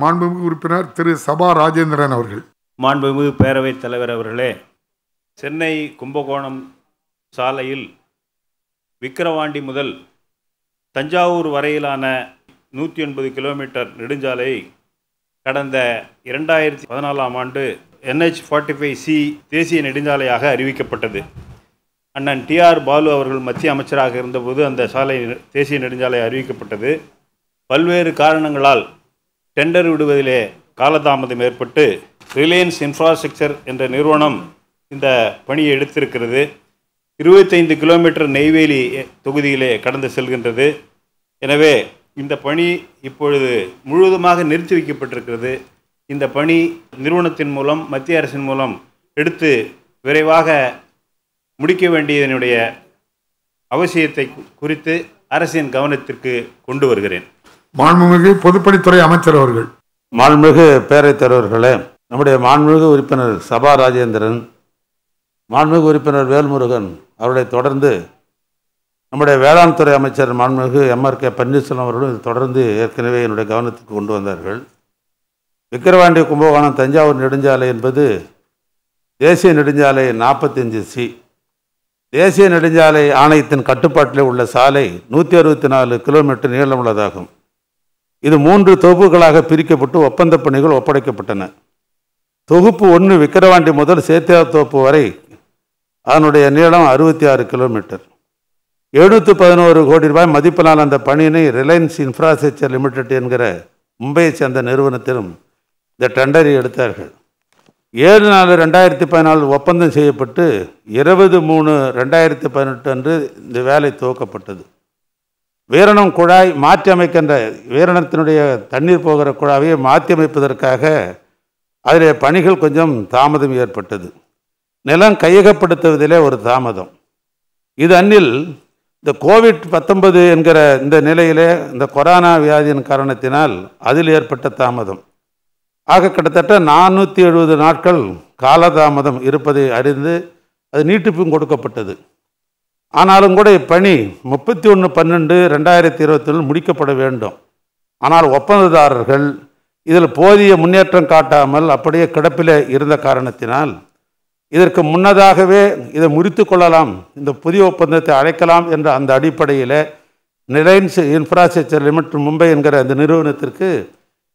மாண்புமிகு உறுப்பினர் திரு சபா ராஜேந்திரன் அவர்கள் மாண்புமிகு பேரவைத் தலைவர் அவர்களே சென்னை கும்பகோணம் சாலையில் விக்கிரவாண்டி முதல் தஞ்சாவூர் வரையிலான நூற்றி ஒன்பது கிலோமீட்டர் நெடுஞ்சாலை கடந்த இரண்டாயிரத்தி பதினாலாம் ஆண்டு என்ஹெச் ஃபார்ட்டி ஃபைவ் சி தேசிய நெடுஞ்சாலையாக அறிவிக்கப்பட்டது அண்ணன் டிஆர் பாலு அவர்கள் மத்திய அமைச்சராக இருந்தபோது அந்த சாலை தேசிய நெடுஞ்சாலை அறிவிக்கப்பட்டது பல்வேறு காரணங்களால் டெண்டர் விடுவதிலே காலதாமதம் ஏற்பட்டு ரிலையன்ஸ் இன்ஃப்ராஸ்ட்ரக்சர் என்ற நிறுவனம் இந்த பணியை எடுத்திருக்கிறது இருபத்தைந்து கிலோமீட்டர் நெய்வேலி தொகுதியிலே கடந்து செல்கின்றது எனவே இந்த பணி இப்பொழுது முழுவதுமாக நிறுத்தி வைக்கப்பட்டிருக்கிறது இந்த பணி நிறுவனத்தின் மூலம் மத்திய அரசின் மூலம் எடுத்து விரைவாக முடிக்க வேண்டியதனுடைய அவசியத்தை குறித்து அரசின் கவனத்திற்கு கொண்டு வருகிறேன் மாண்புமிகு பொதுப்பணித்துறை அமைச்சர் அவர்கள் மாண்புமிகு பேரவைத் தலைவர்களே நம்முடைய மாண்புமிகு உறுப்பினர் சபா ராஜேந்திரன் மாண்புமிகு உறுப்பினர் வேல்முருகன் அவர்களை தொடர்ந்து நம்முடைய வேளாண் துறை அமைச்சர் மாண்புமிகு எம்ஆர் கே பன்னீர்செல்வம் அவர்களும் தொடர்ந்து ஏற்கனவே என்னுடைய கவனத்துக்கு கொண்டு வந்தார்கள் விக்கிரவாண்டி கும்பகோணம் தஞ்சாவூர் நெடுஞ்சாலை என்பது தேசிய நெடுஞ்சாலை நாற்பத்தஞ்சு சி தேசிய நெடுஞ்சாலை ஆணையத்தின் கட்டுப்பாட்டில் உள்ள சாலை நூற்றி அறுபத்தி நாலு கிலோமீட்டர் நீளமுள்ளதாகும் இது மூன்று தொகுப்புகளாக பிரிக்கப்பட்டு ஒப்பந்த பணிகள் ஒப்படைக்கப்பட்டன தொகுப்பு ஒன்று விக்கிரவாண்டி முதல் சேத்தியா தோப்பு வரை அதனுடைய நீளம் அறுபத்தி ஆறு கிலோமீட்டர் எழுநூற்று பதினோரு கோடி ரூபாய் மதிப்பினால் அந்த பணியினை ரிலையன்ஸ் இன்ஃப்ராஸ்ட்ரக்சர் லிமிடெட் என்கிற மும்பையை சேர்ந்த நிறுவனத்திலும் இந்த டெண்டரை எடுத்தார்கள் ஏழு நாலு ரெண்டாயிரத்தி பதினாலு ஒப்பந்தம் செய்யப்பட்டு இருபது மூணு ரெண்டாயிரத்தி பதினெட்டு அன்று இந்த வேலை துவக்கப்பட்டது வீரணம் குழாய் மாற்றி அமைக்கின்ற வீரணத்தினுடைய தண்ணீர் போகிற குழாயை மாற்றி அமைப்பதற்காக அதில் பணிகள் கொஞ்சம் தாமதம் ஏற்பட்டது நிலம் கையகப்படுத்துவதிலே ஒரு தாமதம் இது அன்னில் இந்த கோவிட் பத்தொன்பது என்கிற இந்த நிலையிலே இந்த கொரோனா வியாதியின் காரணத்தினால் அதில் ஏற்பட்ட தாமதம் ஆக கிட்டத்தட்ட நானூற்றி எழுபது நாட்கள் காலதாமதம் இருப்பதை அறிந்து அது நீட்டிப்பும் கொடுக்கப்பட்டது ஆனாலும் கூட இப்பணி முப்பத்தி ஒன்று பன்னெண்டு ரெண்டாயிரத்தி ஒன்று முடிக்கப்பட வேண்டும் ஆனால் ஒப்பந்ததாரர்கள் இதில் போதிய முன்னேற்றம் காட்டாமல் அப்படியே கிடப்பில் இருந்த காரணத்தினால் இதற்கு முன்னதாகவே இதை முறித்து கொள்ளலாம் இந்த புதிய ஒப்பந்தத்தை அழைக்கலாம் என்ற அந்த அடிப்படையில் ரிலையன்ஸ் இன்ஃப்ராஸ்ட்ரக்சர் லிமிட் மும்பை என்கிற அந்த நிறுவனத்திற்கு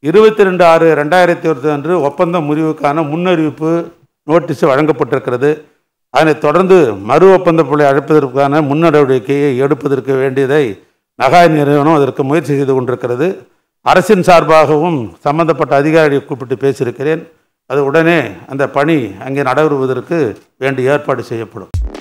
இருபத்தி ரெண்டு ஆறு ரெண்டாயிரத்தி இருபத்தி அன்று ஒப்பந்த முறிவுக்கான முன்னறிவிப்பு நோட்டீஸ் வழங்கப்பட்டிருக்கிறது அதனைத் தொடர்ந்து மறு ஒப்பந்த புள்ளி அழைப்பதற்கான முன்னடவடிக்கையை எடுப்பதற்கு வேண்டியதை நகாய் நிறுவனம் அதற்கு முயற்சி செய்து கொண்டிருக்கிறது அரசின் சார்பாகவும் சம்பந்தப்பட்ட அதிகாரிகளை கூப்பிட்டு பேசியிருக்கிறேன் அது உடனே அந்த பணி அங்கே நடைபெறுவதற்கு வேண்டிய ஏற்பாடு செய்யப்படும்